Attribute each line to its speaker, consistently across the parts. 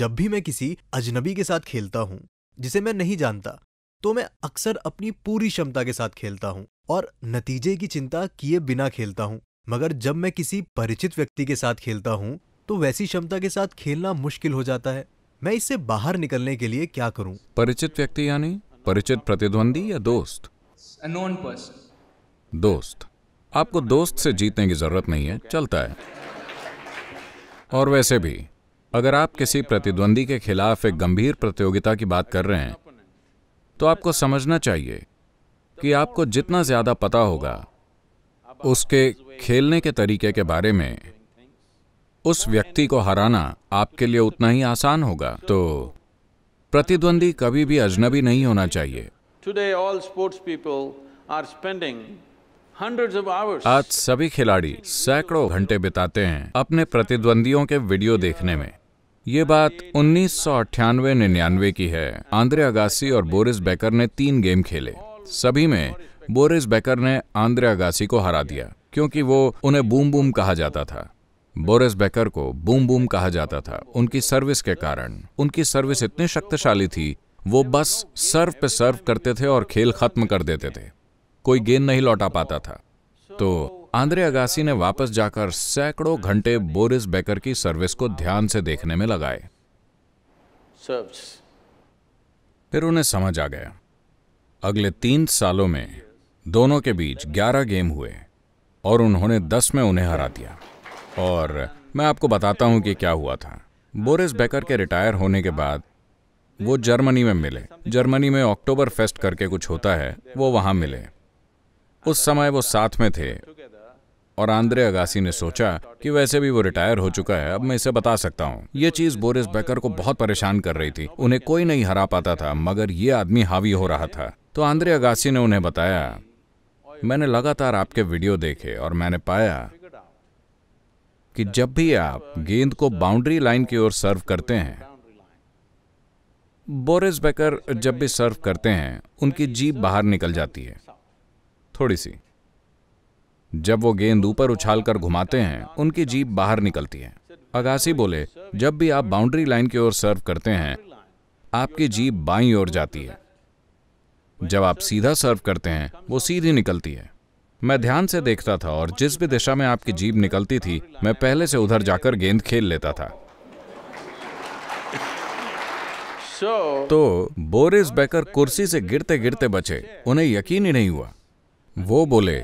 Speaker 1: जब भी मैं किसी अजनबी के साथ खेलता हूं जिसे मैं नहीं जानता तो मैं अक्सर अपनी पूरी क्षमता के साथ खेलता हूं और नतीजे की चिंता किए बिना खेलता हूं मगर जब मैं किसी परिचित व्यक्ति के साथ खेलता हूं तो वैसी क्षमता के साथ खेलना मुश्किल हो जाता है मैं इससे बाहर निकलने के लिए क्या करूं परिचित व्यक्ति यानी परिचित प्रतिद्वंदी या दोस्त पर्सन दोस्त आपको दोस्त से जीतने की जरूरत नहीं है चलता है और वैसे भी अगर आप किसी प्रतिद्वंदी के खिलाफ एक गंभीर प्रतियोगिता की बात कर रहे हैं तो आपको समझना चाहिए कि आपको जितना ज्यादा पता होगा उसके खेलने के तरीके के बारे में उस व्यक्ति को हराना आपके लिए उतना ही आसान होगा तो प्रतिद्वंदी कभी भी अजनबी नहीं होना चाहिए आज सभी खिलाड़ी सैकड़ों घंटे बिताते हैं अपने प्रतिद्वंदियों के वीडियो देखने में ये बात उन्नीस सौ अट्ठानवे निन्यानवे की है आंद्रे अगासी और बोरिस बेकर ने तीन गेम खेले सभी में बोरिस बेकर ने आंद्रे अगासी को हरा दिया क्योंकि वो उन्हें बूम बूम कहा जाता था बोरिस बेकर को बूम बूम कहा जाता था उनकी सर्विस के कारण उनकी सर्विस इतनी शक्तिशाली थी वो बस सर्व पे सर्व करते थे और खेल खत्म कर देते थे कोई गेंद नहीं लौटा पाता था तो आंद्रे अगासी ने वापस जाकर सैकड़ों घंटे बोरिस बेकर की सर्विस को ध्यान से देखने में लगाए फिर उन्हें समझ आ गया अगले तीन सालों में दोनों के बीच 11 गेम हुए और उन्होंने 10 में उन्हें हरा दिया और मैं आपको बताता हूं कि क्या हुआ था बोरिस बेकर के रिटायर होने के बाद वो जर्मनी में मिले जर्मनी में अक्टूबर फेस्ट करके कुछ होता है वो वहां मिले उस समय वो साथ में थे और आंद्रे अगासी ने सोचा कि वैसे भी वो रिटायर हो चुका है अब मैं इसे बता सकता हूँ ये चीज बोरिस बेकर को बहुत परेशान कर रही थी उन्हें कोई नहीं हरा पाता था मगर ये आदमी हावी हो रहा था तो आंद्रे अगासी ने उन्हें बताया मैंने लगातार आपके वीडियो देखे और मैंने पाया कि जब भी आप गेंद को बाउंड्री लाइन की ओर सर्व करते हैं बोरिस बेकर जब भी सर्व करते हैं उनकी जीप बाहर निकल जाती है थोड़ी सी जब वो गेंद ऊपर उछालकर घुमाते हैं उनकी जीप बाहर निकलती है अगासी बोले जब भी आप बाउंड्री लाइन की ओर सर्व करते हैं आपकी जीप बाई ओर जाती है जब आप सीधा सर्व करते हैं वो सीधी निकलती है मैं ध्यान से देखता था और जिस भी दिशा में आपकी जीप निकलती थी मैं पहले से उधर जाकर गेंद खेल लेता था तो बोरिस बेकर कुर्सी से गिरते गिरते बचे उन्हें यकीन ही नहीं हुआ वो बोले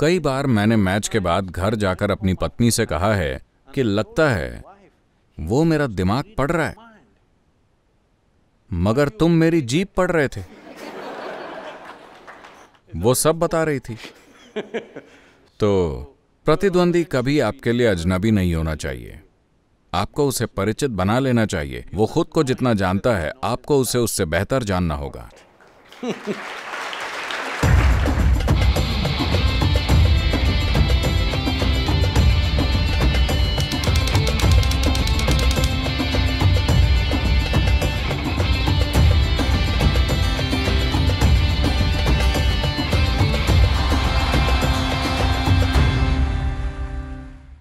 Speaker 1: कई बार मैंने मैच के बाद घर जाकर अपनी पत्नी से कहा है कि लगता है वो मेरा दिमाग पढ़ रहा है मगर तुम मेरी जीप पढ़ रहे थे वो सब बता रही थी तो प्रतिद्वंदी कभी आपके लिए अजनबी नहीं होना चाहिए आपको उसे परिचित बना लेना चाहिए वो खुद को जितना जानता है आपको उसे उससे बेहतर जानना होगा